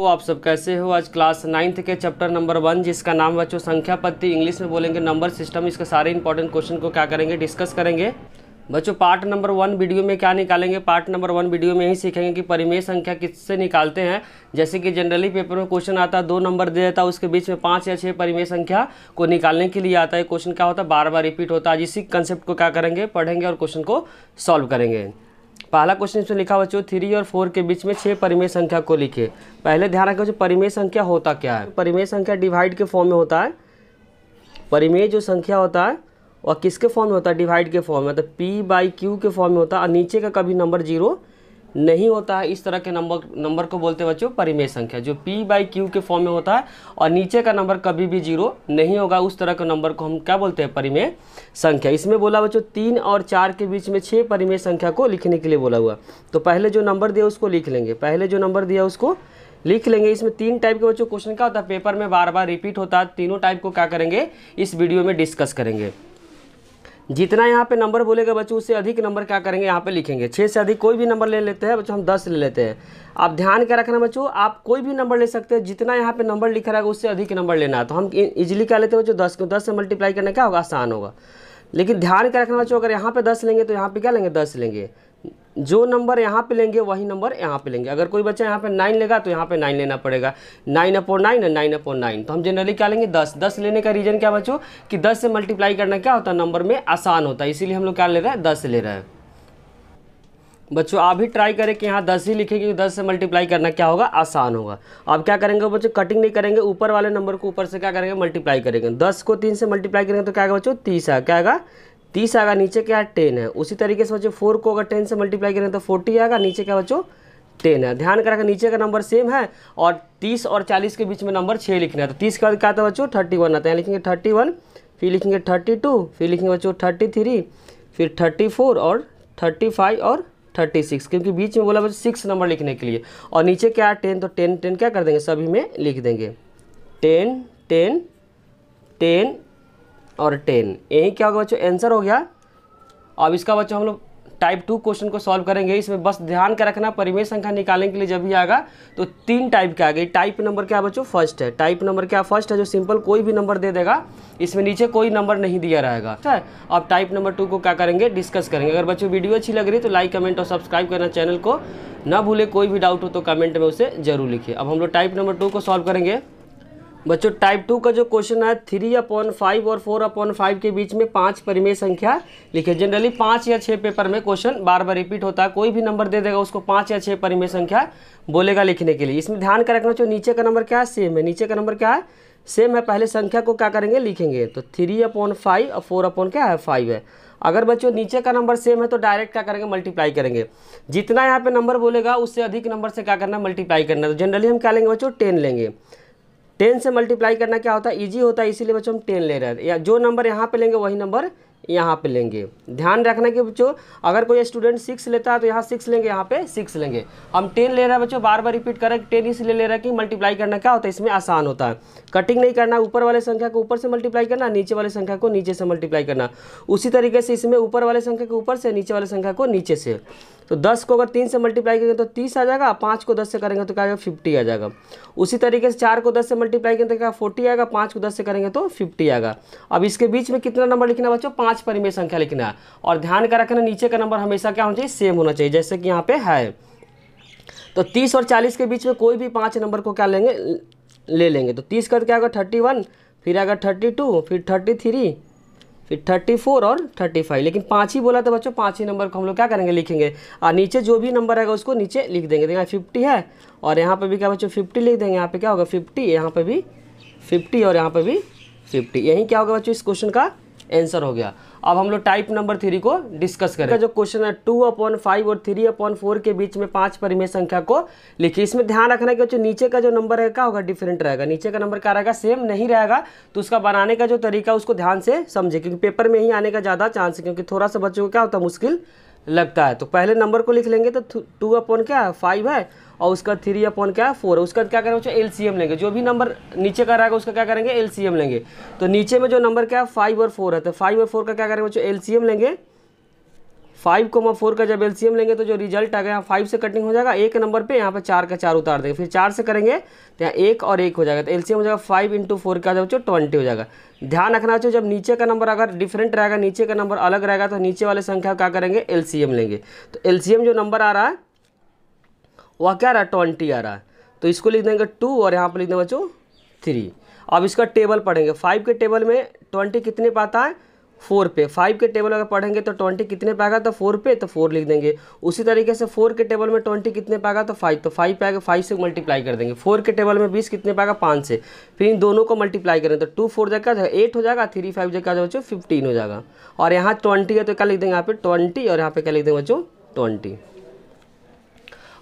तो आप सब कैसे हो आज क्लास नाइन्थ के चैप्टर नंबर वन जिसका नाम बच्चों संख्या पत्ती इंग्लिश में बोलेंगे नंबर सिस्टम इसके सारे इंपॉर्टेंट क्वेश्चन को क्या करेंगे डिस्कस करेंगे बच्चों पार्ट नंबर वन वीडियो में क्या निकालेंगे पार्ट नंबर वन वीडियो में ही सीखेंगे कि परिमेय संख्या किससे निकालते हैं जैसे कि जनरली पेपर में क्वेश्चन आता है दो नंबर दे देता है उसके बीच में पाँच या छः परिमेय संख्या को निकालने के लिए आता है क्वेश्चन क्या होता है बार बार रिपीट होता है आज इसी कंसेप्ट को क्या करेंगे पढ़ेंगे और क्वेश्चन को सॉल्व करेंगे पहला क्वेश्चन इसमें लिखा बच्चों थ्री और फोर के बीच में छः परिमेय संख्या को लिखे पहले ध्यान रखें बच्चों परिमेय संख्या होता क्या है परिमेय संख्या डिवाइड के फॉर्म में होता है परिमेय जो संख्या होता है वह किसके फॉर्म में होता है डिवाइड के फॉर्म में मतलब पी बाई क्यू के फॉर्म में होता है और नीचे का कभी नंबर जीरो नहीं होता है इस तरह के नंबर नंबर को बोलते हैं बच्चों परिमेय संख्या जो पी बाई क्यू के फॉर्म में होता है और नीचे का नंबर कभी भी जीरो नहीं होगा उस तरह के नंबर को हम क्या बोलते हैं परिमेय संख्या इसमें बोला बच्चों तीन और चार के बीच में छः परिमेय संख्या को लिखने के लिए बोला हुआ तो पहले जो नंबर दिया उसको लिख लेंगे पहले जो नंबर दिया उसको लिख लेंगे इसमें तीन टाइप के बच्चों क्वेश्चन क्या होता है पेपर में बार बार रिपीट होता है तीनों टाइप को क्या करेंगे इस वीडियो में डिस्कस करेंगे जितना यहाँ पे नंबर बोलेगा बच्चों उससे अधिक नंबर क्या करेंगे यहाँ पे लिखेंगे छः से अधिक कोई भी नंबर ले लेते हैं बच्चों हम दस ले लेते हैं आप ध्यान क्या रखना बच्चों आप कोई भी नंबर ले सकते हैं जितना यहाँ पे नंबर लिखा रहेगा उससे अधिक नंबर लेना है तो हम इजिली क्या लेते हैं बच्चों दस को दस से मल्टीप्लाई करना क्या होगा आसान होगा लेकिन ध्यान क्या रखना बच्चों अगर यहाँ पर दस लेंगे तो यहाँ पर क्या लेंगे दस लेंगे जो नंबर यहाँ पे लेंगे वही नंबर यहाँ पे लेंगे अगर कोई बच्चा यहाँ पे नाइन लेगा तो यहाँ पे नाइन लेना पड़ेगा nine upon nine nine upon nine तो हम जनरली क्या लेंगे दस दस लेने का रीज़न क्या बच्चों कि दस से मल्टीप्लाई करना क्या होता है नंबर में आसान होता है इसीलिए हम लोग क्या ले रहे हैं दस ले रहे हैं बच्चों आप भी ट्राई करें कि यहाँ दस ही लिखें क्योंकि तो दस से मल्टीप्लाई करना क्या होगा आसान होगा अब क्या करेंगे बच्चों कटिंग नहीं करेंगे ऊपर वाले नंबर को ऊपर से क्या करेंगे मल्टीप्लाई करेंगे दस को तीन से मल्टीप्लाई करेंगे तो क्या आएगा बच्चों तीस है क्या आएगा तीस आएगा नीचे क्या है टेन है उसी तरीके से बच्चों फोर को अगर टेन से मल्टीप्लाई करें तो फोर्टी आएगा नीचे क्या बच्चों टेन है ध्यान करा नीचे का नंबर सेम है और तीस और चालीस के बीच में नंबर छः लिखना है तो तीस का क्या था बच्चों थर्टी वन आता है लिखेंगे थर्टी वन फिर लिखेंगे थर्टी टू फिर लिखेंगे बच्चों थर्टी थ्री फिर थर्टी फोर और थर्टी फाइव और थर्टी सिक्स क्योंकि बीच में बोला बच्चों सिक्स नंबर लिखने के लिए और नीचे क्या है टेन तो टेन टेन क्या कर देंगे सभी में लिख देंगे टेन टेन टेन और टेन यही क्या होगा बच्चों आंसर हो गया अब इसका बच्चों हम लोग टाइप टू क्वेश्चन को सॉल्व करेंगे इसमें बस ध्यान का रखना परिमेय संख्या निकालने के लिए जब भी आएगा तो तीन टाइप के आ गई टाइप नंबर क्या बच्चों फर्स्ट है टाइप नंबर क्या फर्स्ट है जो सिंपल कोई भी नंबर दे देगा इसमें नीचे कोई नंबर नहीं दिया रहेगा ठीक है अब टाइप नंबर टू को क्या करेंगे डिस्कस करेंगे अगर बच्चों वीडियो अच्छी लग रही तो लाइक कमेंट और सब्सक्राइब करना चैनल को ना भूले कोई भी डाउट हो तो कमेंट में उसे जरूर लिखिए अब हम लोग टाइप नंबर टू को सॉल्व करेंगे बच्चों टाइप टू का जो क्वेश्चन है थ्री अपॉन फाइव और फोर अपॉन फाइव के बीच में पांच परिमेय संख्या लिखे जनरली पांच या छः पेपर में क्वेश्चन बार बार रिपीट होता है कोई भी नंबर दे देगा उसको पांच या छः परिमेय संख्या बोलेगा लिखने के लिए इसमें ध्यान का रखना चाहिए नीचे का नंबर क्या है सेम है नीचे का नंबर क्या है सेम है पहले संख्या को क्या करेंगे लिखेंगे तो थ्री अपॉन फाइव और फोर अपॉन क्या है फाइव है अगर बच्चों नीचे का नंबर सेम है तो डायरेक्ट क्या करेंगे मल्टीप्लाई करेंगे जितना यहाँ पे नंबर बोलेगा उससे अधिक नंबर से क्या करना है मल्टीप्लाई करना है तो जनरली हम क्या लेंगे बच्चों टेन लेंगे टेन से मल्टीप्लाई करना क्या होता है ईजी होता है इसीलिए बच्चों हम टेन ले रहे हैं या जो नंबर यहाँ पे लेंगे वही नंबर यहाँ पे लेंगे ध्यान रखना कि बच्चों अगर कोई स्टूडेंट सिक्स लेता है तो यहाँ सिक्स लेंगे यहाँ पे सिक्स लेंगे हम टेन ले रहे हैं बच्चों बार बार रिपीट कर रहे हैं टेन इसलिए ले रहे हैं कि मल्टीप्लाई करना क्या होता है इसमें आसान होता है कटिंग नहीं करना ऊपर वाले संख्या को ऊपर से मल्टीप्लाई करना नीचे वाले संख्या को नीचे से मल्टीप्लाई करना उसी तरीके से इसमें ऊपर वाले संख्या को ऊपर से नीचे वाले संख्या को नीचे से तो दस को अगर तीन से मल्टीप्लाई करेंगे तो तीस आ जाएगा पाँच को दस से करेंगे तो क्या आएगा फिफ्टी आ जाएगा उसी तरीके से चार को दस से मल्टीप्लाई करेंगे तो क्या फोर्टी आएगा पाँच को दस से करेंगे तो फिफ्टी आएगा अब इसके बीच में कितना नंबर लिखना बच्चों पाँच परिमेय संख्या लिखना है और ध्यान का रखना नीचे का नंबर हमेशा क्या होना चाहिए सेम होना चाहिए जैसे कि यहाँ पे है तो तीस और चालीस के बीच में कोई भी पाँच नंबर को क्या लेंगे ले लेंगे तो तीस का क्या होगा थर्टी वन फिर आएगा थर्टी टू फिर थर्टी थ्री फिर थर्टी फोर और थर्टी फाइव लेकिन पाँच ही बोला तो बच्चों पाँच ही नंबर को हम लोग क्या करेंगे लिखेंगे और नीचे जो भी नंबर आएगा उसको नीचे लिख देंगे देखा फिफ्टी है और यहाँ पर भी क्या बच्चों फिफ्टी लिख देंगे यहाँ पर क्या होगा फिफ्टी यहाँ पर भी फिफ्टी और यहाँ पर भी फिफ्टी यही क्या होगा बच्चों इस क्वेश्चन का आंसर हो गया अब हम लोग टाइप नंबर थ्री को डिस्कस करें जो क्वेश्चन है टू अपॉन फाइव और थ्री अपॉन फोर के बीच में पांच परिमेय संख्या को लिखिए इसमें ध्यान रखना कि जो नीचे का जो नंबर है क्या होगा डिफरेंट रहेगा नीचे का नंबर क्या रहेगा सेम नहीं रहेगा तो उसका बनाने का जो तरीका उसको ध्यान से समझे क्योंकि पेपर में ही आने का ज़्यादा चांस है क्योंकि थोड़ा सा बच्चों को क्या होता है मुश्किल लगता है तो पहले नंबर को लिख लेंगे तो टू अपॉन क्या है फाइव है और उसका थ्री अपॉन क्या है फोर है उसका क्या करेंगे सी एम लेंगे जो भी नंबर नीचे का रहेगा उसका क्या करेंगे एम लेंगे तो नीचे में जो नंबर क्या है फाइव और फोर है तो फाइव और फोर का क्या करेंगे बच्चों एम लेंगे फाइव कोमा फोर का जब एम लेंगे तो जो रिजल्ट गया यहाँ फाइव से कटिंग हो जाएगा एक नंबर पे यहाँ पे चार का चार उतार देंगे फिर चार से करेंगे तो यहाँ एक और एक हो जाएगा तो एम हो जाएगा फाइव इंटू फोर का बच्चों ट्वेंटी हो जाएगा ध्यान रखना चाहिए जब नीचे का नंबर अगर डिफरेंट रहेगा नीचे का नंबर अलग रहेगा तो नीचे वाले संख्या क्या करेंगे एम लेंगे तो एम जो नंबर आ रहा है वह क्या रहा है ट्वेंटी आ रहा है तो इसको लिख देंगे टू और यहाँ पर लिख देंगे बच्चों थ्री अब इसका टेबल पढ़ेंगे फाइव के टेबल में ट्वेंटी कितने पे आता है फोर पे फाइव के टेबल अगर पढ़ेंगे तो ट्वेंटी कितने पे आएगा तो फोर पे तो फोर लिख देंगे उसी तरीके से फोर के टेबल में ट्वेंटी कितने पे आएगा तो फाइव तो फाइव पे आएगा फाइव से मल्टीप्लाई कर देंगे फोर के टेबल में बीस कितने पे आएगा पाँच से फिर इन दोनों को मल्टीप्लाई करें तो टू फोर जगह जाएगा एट हो जाएगा थ्री फाइव जगह जाएगा बच्चों फिफ्टीन हो जाएगा और यहाँ ट्वेंटी है तो क्या लिख देंगे यहाँ पे ट्वेंटी और यहाँ पे क्या लिख देंगे बच्चों ट्वेंटी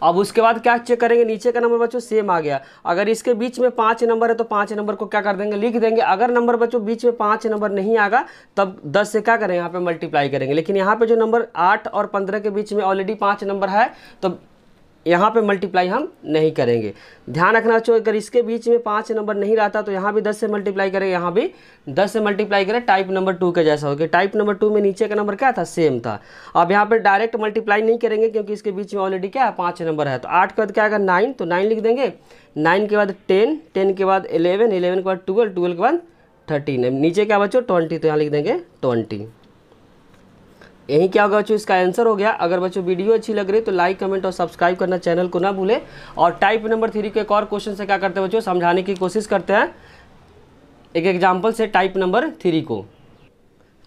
अब उसके बाद क्या चेक करेंगे नीचे का नंबर बच्चों सेम आ गया अगर इसके बीच में पाँच नंबर है तो पाँच नंबर को क्या कर देंगे लिख देंगे अगर नंबर बच्चों बीच में पाँच नंबर नहीं आगा तब दस से क्या करें यहाँ पर मल्टीप्लाई करेंगे लेकिन यहाँ पर जो नंबर आठ और पंद्रह के बीच में ऑलरेडी पाँच नंबर है तो यहाँ पे मल्टीप्लाई हम नहीं करेंगे ध्यान रखना चाहिए अगर इसके बीच में पाँच नंबर नहीं रहता तो यहाँ भी दस से मल्टीप्लाई करें यहाँ भी दस से मल्टीप्लाई करें टाइप नंबर टू के जैसा हो गया टाइप नंबर टू में नीचे का नंबर क्या था सेम था अब यहाँ पे डायरेक्ट मल्टीप्लाई नहीं करेंगे क्योंकि इसके बीच में ऑलरेडी क्या है पाँच नंबर है तो आठ के बाद क्या अगर नाइन तो नाइन लिख देंगे नाइन के बाद टेन टेन के बाद एलेवन एलेवन के बाद ट्वेल्व ट्वेल्व के बाद थर्टीन नीचे क्या बच्चों ट्वेंटी तो यहाँ लिख देंगे ट्वेंटी यही क्या होगा बच्चों इसका आंसर हो गया अगर बच्चों वीडियो अच्छी लग रही तो लाइक कमेंट और सब्सक्राइब करना चैनल को ना भूले और टाइप नंबर थ्री को एक और क्वेश्चन से क्या करते हैं बच्चों समझाने की कोशिश करते हैं एक एग्जाम्पल से टाइप नंबर थ्री को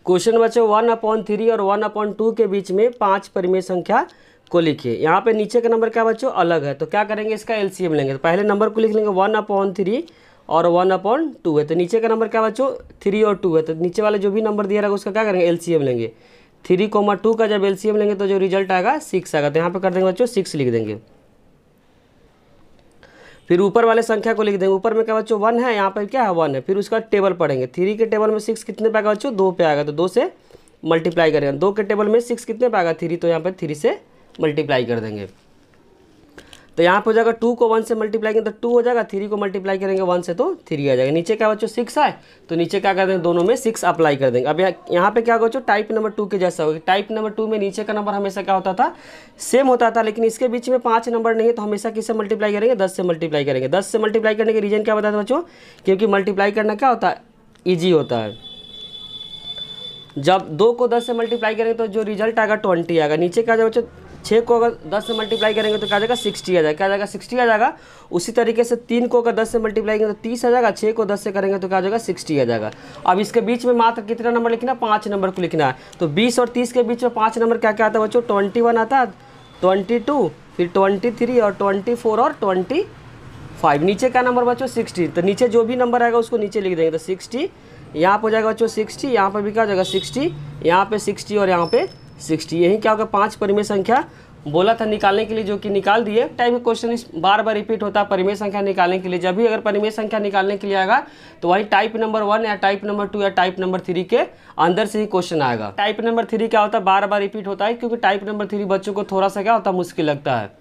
क्वेश्चन बच्चों वन अपॉइंट थ्री और वन अपॉइंट टू के बीच में पांच परिमेय संख्या को लिखिए यहाँ पे नीचे का नंबर क्या बच्चों अलग है तो क्या करेंगे इसका एलसीएम लेंगे तो पहले नंबर को लिख लेंगे वन अपॉन थ्री और वन अपॉन टू है तो नीचे का नंबर क्या बच्चों थ्री और टू है तो नीचे वाले जो भी नंबर दिया रहेगा उसका क्या करेंगे एल लेंगे थ्री कोमा टू का जब एलसीएम लेंगे तो जो रिजल्ट आएगा सिक्स आएगा तो यहाँ पे कर देंगे बच्चों सिक्स लिख देंगे फिर ऊपर वाले संख्या को लिख देंगे ऊपर में क्या बच्चों वन है यहाँ पर क्या है वन है फिर उसका टेबल पढ़ेंगे थ्री के टेबल में सिक्स कितने पे आएगा बच्चों दो पे आएगा तो दो से मल्टीप्लाई करेंगे दो के टेबल में सिक्स कितने पे आएगा थ्री तो यहाँ पर थ्री से मल्टीप्लाई कर देंगे तो यहाँ पे हो जाएगा टू को वन से मल्टीप्लाई करेंगे तो टू हो जाएगा थ्री को मल्टीप्लाई करेंगे वन से तो थ्री आ जाएगा नीचे क्या बच्चों सिक्स है तो नीचे क्या कर देंगे दोनों में सिक्स अप्लाई कर देंगे अब यहाँ पे क्या हो बच्चों टाइप नंबर टू के जैसा होगा टाइप नंबर टू में नीचे का नंबर हमेशा क्या होता था सेम होता था लेकिन इसके बीच में पाँच नंबर नहीं है तो हमेशा किससे मल्टीप्लाई करेंगे दस से मल्टीप्लाई करेंगे दस से मल्टीप्लाई करने के रीजन क्या बताते बच्चों क्योंकि मल्टीप्लाई करना क्या होता है ईजी होता है जब दो को दस से मल्टीप्लाई करेंगे तो जो रिजल्ट आएगा ट्वेंटी आएगा नीचे क्या बच्चों छः को अगर दस से मल्टीप्लाई करेंगे तो क्या जाएगा सिक्सटी आ जाएगा क्या जाएगा सिक्सटी आ जाएगा उसी तरीके से तीन को अगर दस से मल्टीप्लाई करेंगे तो तीस आ जाएगा छः को दस से करेंगे तो क्या जाएगा सिक्सटी आ जाएगा अब इसके बीच में मात्र कितना नंबर लिखना है पाँच नंबर को लिखना है तो बीस और तीस के बीच में पाँच नंबर क्या क्या आता है बच्चों ट्वेंटी वन आता है ट्वेंटी टू फिर ट्वेंटी थ्री और ट्वेंटी फोर और ट्वेंटी फाइव नीचे का नंबर बच्चों सिक्सटी तो नीचे जो भी नंबर आएगा उसको नीचे लिख देंगे तो सिक्सटी यहाँ पर हो जाएगा बच्चों सिक्सटी यहाँ पर भी क्या हो जाएगा सिक्सटी यहाँ पे सिक्सटी और यहाँ पे सिक्सटी यही क्या होगा पाँच परिमेय संख्या बोला था निकालने के लिए जो कि निकाल दिए टाइप का क्वेश्चन बार बार रिपीट होता है परिमेय संख्या निकालने के लिए जब भी अगर परिमेय संख्या निकालने के लिए आएगा तो वही टाइप नंबर वन या टाइप नंबर टू या टाइप नंबर थ्री के अंदर से ही क्वेश्चन आएगा टाइप नंबर थ्री क्या होता है बार बार रिपीट होता है क्योंकि टाइप नंबर थ्री बच्चों को थोड़ा सा क्या होता मुश्किल लगता है